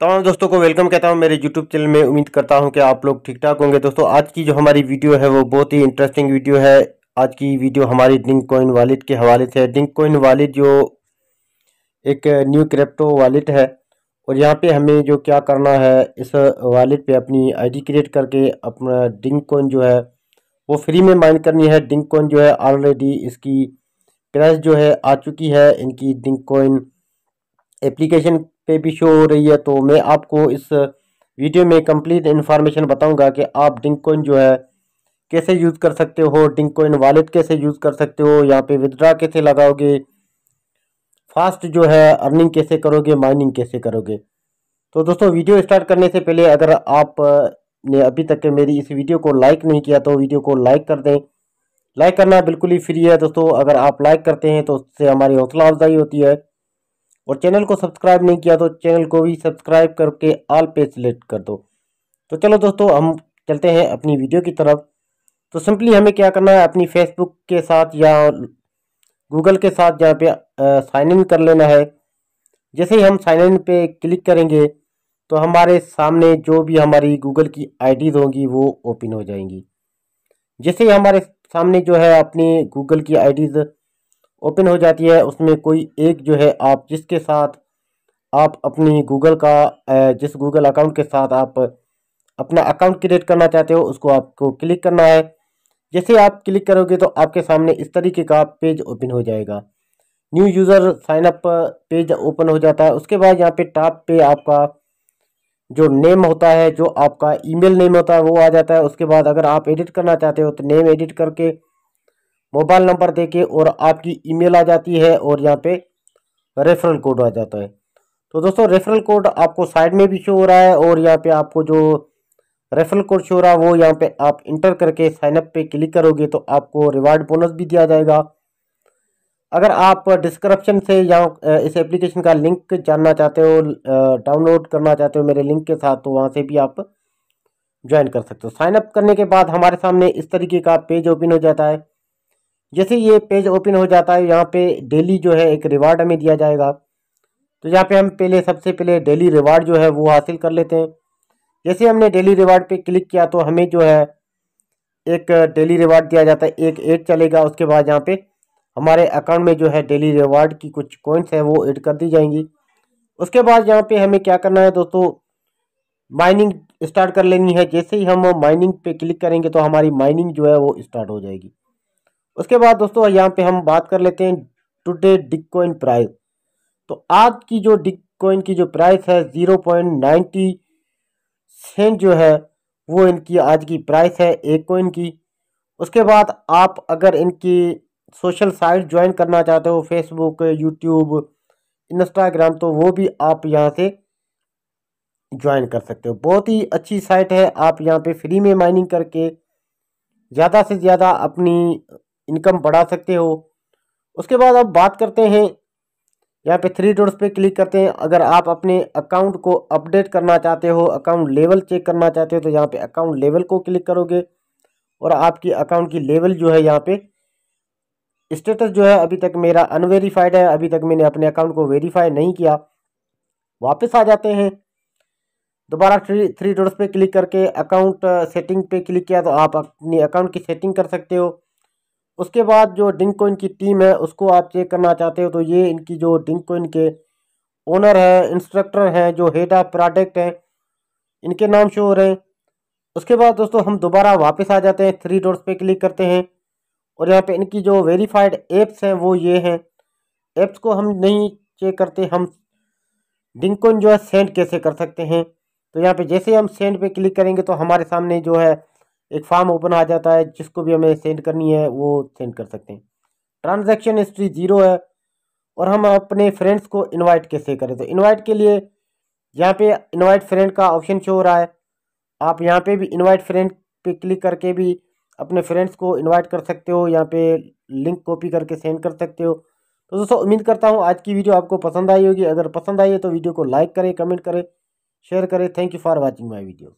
तमाम दोस्तों को वेलकम कहता हूं मेरे यूट्यूब चैनल में उम्मीद करता हूं कि आप लोग ठीक ठाक होंगे दोस्तों आज की जो हमारी वीडियो है वो बहुत ही इंटरेस्टिंग वीडियो है आज की वीडियो हमारी डिंक कोइन वालेट के हवाले से डिंक कोइन वालेट जो एक न्यू क्रिप्टो वालेट है और यहाँ पे हमें जो क्या करना है इस वालेट पे अपनी आईडी क्रिएट करके अपना डिंक कोइन जो है वो फ्री में माइन करनी है डिंक कॉइन जो है ऑलरेडी इसकी प्राइस जो है आ चुकी है इनकी डिंक कॉइन एप्लीकेशन पे भी शो हो रही है तो मैं आपको इस वीडियो में कंप्लीट इन्फॉर्मेशन बताऊंगा कि आप डिंक कोइन जो है कैसे यूज़ कर सकते हो डिंक कोइन वालेट कैसे यूज़ कर सकते हो यहाँ पे विदड्रा कैसे लगाओगे फास्ट जो है अर्निंग कैसे करोगे माइनिंग कैसे करोगे तो दोस्तों वीडियो स्टार्ट करने से पहले अगर आप ने अभी तक के मेरी इस वीडियो को लाइक नहीं किया तो वीडियो को लाइक कर दें लाइक करना बिल्कुल ही फ्री है दोस्तों अगर आप लाइक करते हैं तो उससे हमारी हौसला अफजाई होती है और चैनल को सब्सक्राइब नहीं किया तो चैनल को भी सब्सक्राइब करके ऑल पे सिलेक्ट कर दो तो चलो दोस्तों हम चलते हैं अपनी वीडियो की तरफ तो सिंपली हमें क्या करना है अपनी फेसबुक के साथ या गूगल के साथ जहाँ पे साइन इन कर लेना है जैसे ही हम साइन इन पे क्लिक करेंगे तो हमारे सामने जो भी हमारी गूगल की आईडीज़ होंगी वो ओपन हो जाएंगी जैसे ही हमारे सामने जो है अपनी गूगल की आईडीज़ ओपन हो जाती है उसमें कोई एक जो है आप जिसके साथ आप अपनी गूगल का जिस गूगल अकाउंट के साथ आप अपना अकाउंट क्रिएट करना चाहते हो उसको आपको क्लिक करना है जैसे आप क्लिक करोगे तो आपके सामने इस तरीके का पेज ओपन हो जाएगा new user sign up page open हो जाता है उसके बाद यहाँ पे टॉप पे आपका जो नेम होता है जो आपका ईमेल नेम होता है वो आ जाता है उसके बाद अगर आप एडिट करना चाहते हो तो नेम एडिट करके मोबाइल नंबर दे के और आपकी ईमेल आ जाती है और यहाँ पे रेफरल कोड आ जाता है तो दोस्तों रेफरल कोड आपको साइड में भी शो हो रहा है और यहाँ पे आपको जो रेफरल कोड शो हो रहा है वो यहाँ पे आप इंटर करके साइनअप पे क्लिक करोगे तो आपको रिवार्ड बोनस भी दिया जाएगा अगर आप डिस्क्रिप्शन से या इस एप्लीकेशन का लिंक जानना चाहते हो डाउनलोड करना चाहते हो मेरे लिंक के साथ तो वहाँ से भी आप ज्वाइन कर सकते हो साइनअप करने के बाद हमारे सामने इस तरीके का पेज ओपन हो जाता है जैसे ये पेज ओपन हो जाता है यहाँ पे डेली जो है एक रिवार्ड हमें दिया जाएगा तो यहाँ पे हम पहले सबसे पहले डेली रिवार्ड जो है वो हासिल कर लेते हैं जैसे हमने डेली रिवार्ड पे क्लिक किया तो हमें जो है एक डेली रिवार्ड दिया जाता है एक एड चलेगा उसके बाद यहाँ पे हमारे अकाउंट में जो है डेली रिवार्ड की कुछ कॉइन्स है वो एड कर दी जाएंगी उसके बाद यहाँ पे हमें क्या करना है दोस्तों माइनिंग स्टार्ट कर लेनी है जैसे ही हम माइनिंग पे क्लिक करेंगे तो हमारी माइनिंग जो है वो स्टार्ट हो जाएगी उसके बाद दोस्तों यहाँ पे हम बात कर लेते हैं टुडे डिक कॉइन प्राइस तो आज की जो डिक कॉइन की जो प्राइस है ज़ीरो पॉइंट नाइन्टी सेंट जो है वो इनकी आज की प्राइस है एक कोइन की उसके बाद आप अगर इनकी सोशल साइट ज्वाइन करना चाहते हो फेसबुक यूट्यूब इंस्टाग्राम तो वो भी आप यहाँ से ज्वाइन कर सकते हो बहुत ही अच्छी साइट है आप यहाँ पे फ्री में माइनिंग करके ज़्यादा से ज़्यादा अपनी इनकम बढ़ा सकते हो उसके बाद आप बात करते हैं यहाँ पे थ्री डोर्स पे क्लिक करते हैं अगर आप अपने अकाउंट को अपडेट करना चाहते हो अकाउंट लेवल चेक करना चाहते हो तो यहाँ पे अकाउंट लेवल को क्लिक करोगे और आपकी अकाउंट की लेवल जो है यहाँ पे स्टेटस जो है अभी तक मेरा अनवेरीफाइड है अभी तक मैंने अपने अकाउंट को वेरीफाई नहीं किया वापस आ जाते हैं दोबारा थ्री थ्री पर क्लिक करके अकाउंट सेटिंग पे क्लिक किया तो आप अपनी अकाउंट की सेटिंग कर सकते हो उसके बाद जो डिंक कोइन की टीम है उसको आप चेक करना चाहते हो तो ये इनकी जो डिंक कोइन के ओनर हैं इंस्ट्रक्टर हैं जो हेड ऑफ प्रोडक्ट हैं इनके नाम शो हो रहे हैं उसके बाद दोस्तों हम दोबारा वापस आ जाते हैं थ्री डोर्स पे क्लिक करते हैं और यहाँ पे इनकी जो वेरीफाइड एप्स हैं वो ये हैं एप्स को हम नहीं चेक करते हम कोइन जो है सेंड कैसे कर सकते हैं तो यहाँ पर जैसे हम सेंड पर क्लिक करेंगे तो हमारे सामने जो है एक फार्म ओपन आ जाता है जिसको भी हमें सेंड करनी है वो सेंड कर सकते हैं ट्रांजैक्शन हिस्ट्री ज़ीरो है और हम अपने फ्रेंड्स को इनवाइट कैसे करें तो इनवाइट के लिए यहाँ पे इनवाइट फ्रेंड का ऑप्शन शो हो रहा है आप यहाँ पे भी इनवाइट फ्रेंड पे क्लिक करके भी अपने फ्रेंड्स को इनवाइट कर सकते हो यहाँ पे लिंक कॉपी करके सेंड कर सकते हो तो दोस्तों उम्मीद करता हूँ आज की वीडियो आपको पसंद आई होगी अगर पसंद आई है तो वीडियो को लाइक करें कमेंट करें शेयर करें thank you for watching my video